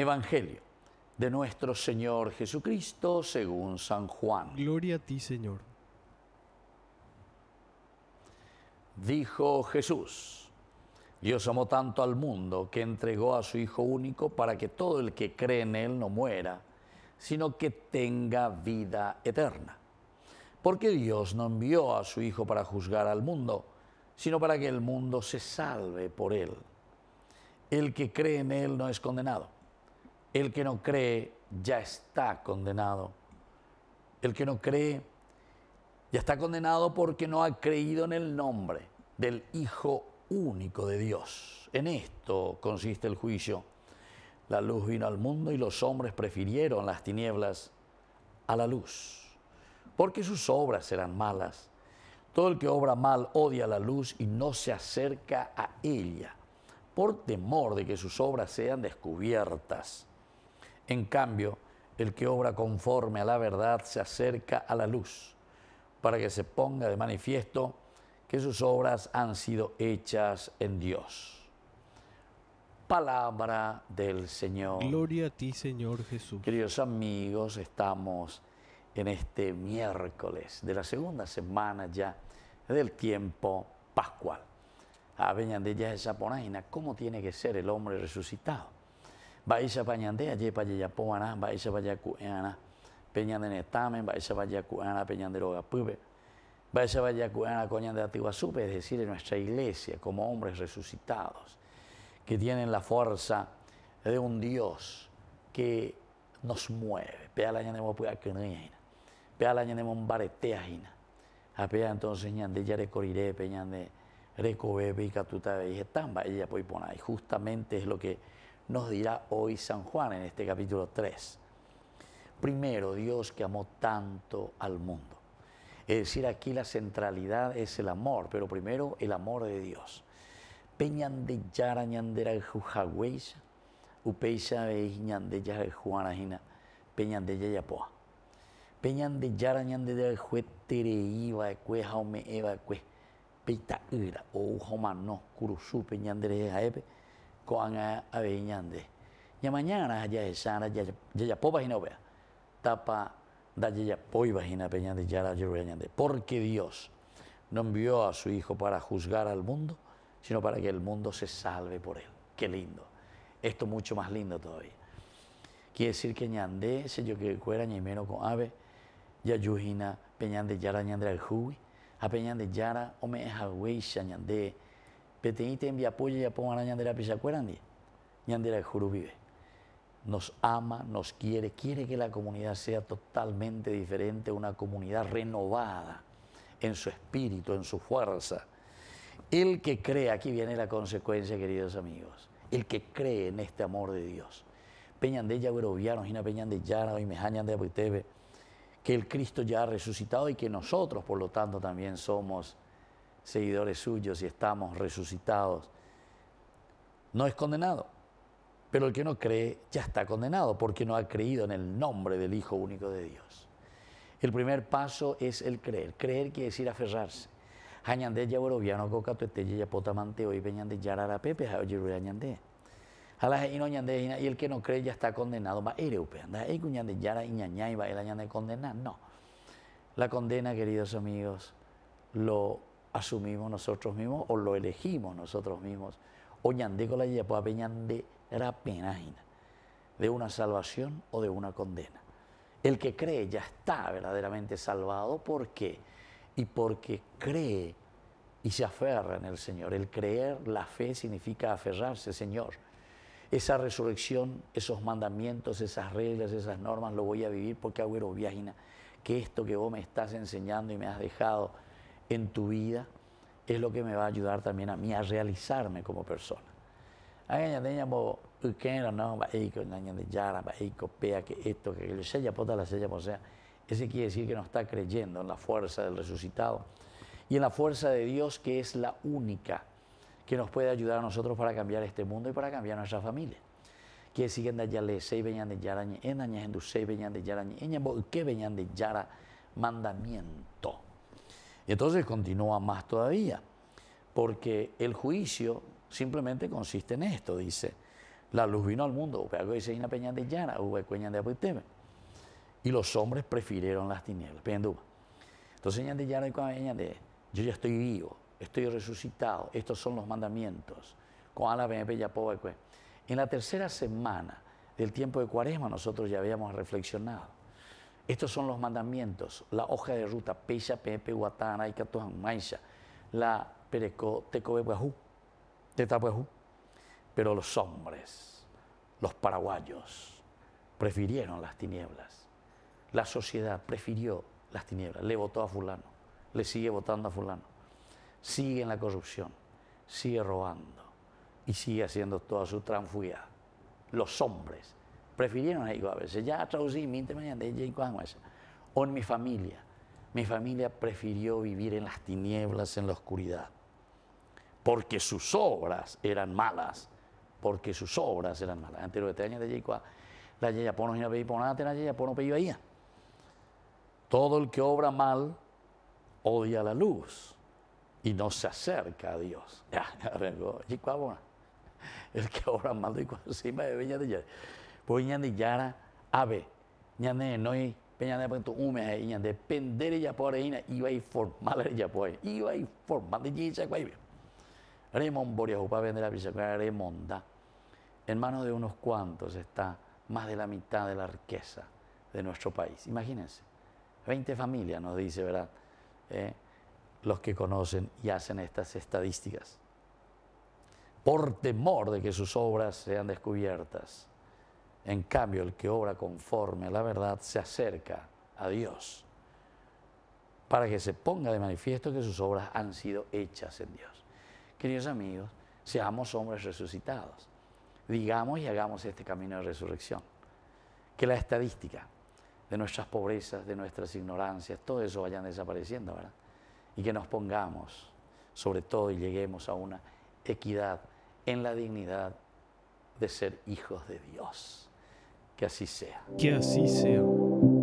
Evangelio de nuestro Señor Jesucristo según San Juan. Gloria a ti, Señor. Dijo Jesús, Dios amó tanto al mundo que entregó a su Hijo único para que todo el que cree en Él no muera, sino que tenga vida eterna. Porque Dios no envió a su Hijo para juzgar al mundo, sino para que el mundo se salve por Él. El que cree en Él no es condenado el que no cree ya está condenado. El que no cree ya está condenado porque no ha creído en el nombre del Hijo único de Dios. En esto consiste el juicio. La luz vino al mundo y los hombres prefirieron las tinieblas a la luz, porque sus obras eran malas. Todo el que obra mal odia la luz y no se acerca a ella, por temor de que sus obras sean descubiertas. En cambio, el que obra conforme a la verdad se acerca a la luz, para que se ponga de manifiesto que sus obras han sido hechas en Dios. Palabra del Señor. Gloria a ti, Señor Jesús. Queridos amigos, estamos en este miércoles de la segunda semana ya del tiempo pascual. A ah, de ya esa ponaina, ¿cómo tiene que ser el hombre resucitado? a pañande, aye payayapoana, baisa payacueana, peñande netame, a payacueana, peñande rogapupe, baisa de antigua atiguasupe, es decir, en nuestra iglesia, como hombres resucitados, que tienen la fuerza de un Dios que nos mueve. Pea la ñanemo pua quenaina, pea la ñanemo bareteajina, pea entonces ñande ya peña de recobe, pica tuta, dije tamba, ella poi pues, pona, y justamente es lo que nos dirá hoy San Juan en este capítulo 3. Primero, Dios que amó tanto al mundo. Es decir, aquí la centralidad es el amor, pero primero el amor de Dios. Peñande yara ñandera jujagüeya, upeisha de yara juanajina, peñande yayapoa. Peñande yara ñandera juetereiva, cuejaume eva, cue, peita ira, o jomano, curusú, peñandere ya mañana ya sana vea. Tapa Porque Dios no envió a su hijo para juzgar al mundo, sino para que el mundo se salve por él. Qué lindo. Esto mucho más lindo todavía. Quiere decir que ñande se yo que cuera ñimero con ave ya yujina peñande yara al a peñande yara en y Nos ama, nos quiere, quiere que la comunidad sea totalmente diferente, una comunidad renovada en su espíritu, en su fuerza. El que cree, aquí viene la consecuencia, queridos amigos, el que cree en este amor de Dios. Peñandella, Gueroviano, Gina Peñandellana, y Mejañan de que el Cristo ya ha resucitado y que nosotros, por lo tanto, también somos seguidores suyos y estamos resucitados, no es condenado. Pero el que no cree ya está condenado porque no ha creído en el nombre del Hijo único de Dios. El primer paso es el creer. Creer quiere decir aferrarse. y el que no cree ya está condenado. Va anda y va el añande condenar. No. La condena, queridos amigos, lo asumimos nosotros mismos o lo elegimos nosotros mismos. Oñande con la de pues, penagina, de una salvación o de una condena. El que cree ya está verdaderamente salvado. ¿Por qué? Y porque cree y se aferra en el Señor. El creer, la fe significa aferrarse, Señor. Esa resurrección, esos mandamientos, esas reglas, esas normas, lo voy a vivir porque hago viajina que esto que vos me estás enseñando y me has dejado en tu vida es lo que me va a ayudar también a mí a realizarme como persona. ese quiere decir que no está creyendo en la fuerza del resucitado y en la fuerza de Dios que es la única que nos puede ayudar a nosotros para cambiar este mundo y para cambiar nuestra familia. Que siguen de de en de yara, mandamiento. Y entonces continúa más todavía, porque el juicio simplemente consiste en esto, dice, la luz vino al mundo, de de Y los hombres prefirieron las tinieblas, Entonces de llana yo ya estoy vivo, estoy resucitado, estos son los mandamientos. En la tercera semana del tiempo de Cuaresma nosotros ya habíamos reflexionado estos son los mandamientos, la hoja de ruta, pecha Pepe, Guatana, Icatuan, Mancha, la Pereco, Pero los hombres, los paraguayos, prefirieron las tinieblas. La sociedad prefirió las tinieblas, le votó a fulano, le sigue votando a fulano, sigue en la corrupción, sigue robando y sigue haciendo toda su tranfuidad. Los hombres Prefirieron a igual. Ya traducí, mi manhã de en mi familia. Mi familia prefirió vivir en las tinieblas, en la oscuridad, porque sus obras eran malas, porque sus obras eran malas. Antes de este de Jacob, la yeya pono y la yeya pono ahí. Todo el que obra mal odia la luz y no se acerca a Dios. El que obra mal, encima de de por pues ñande yara ave, ñande noi, peñande punto ume ñande pendere ya por ahí, iba y formal ya por ahí, iba y formal de chicha cuay. Remon Boria Jupa vender la pichacuera, remonda. En manos de unos cuantos está más de la mitad de la riqueza de nuestro país. Imagínense, 20 familias nos dice, ¿verdad? Eh, los que conocen y hacen estas estadísticas por temor de que sus obras sean descubiertas. En cambio, el que obra conforme a la verdad se acerca a Dios para que se ponga de manifiesto que sus obras han sido hechas en Dios. Queridos amigos, seamos hombres resucitados. Digamos y hagamos este camino de resurrección. Que la estadística de nuestras pobrezas, de nuestras ignorancias, todo eso vayan desapareciendo, ¿verdad? Y que nos pongamos, sobre todo, y lleguemos a una equidad en la dignidad de ser hijos de Dios. Que assim seja. Que assim seja.